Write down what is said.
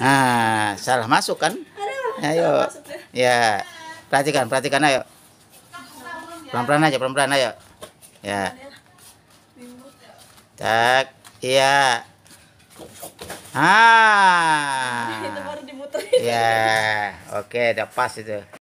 Nah, salah masuk kan? Ayo. Ya. Perhatikan, perhatikan ayo. Pelan-pelan aja, pelan-pelan ayo. Ya. Tak. Iya. Ah. Ya, oke, udah pas itu.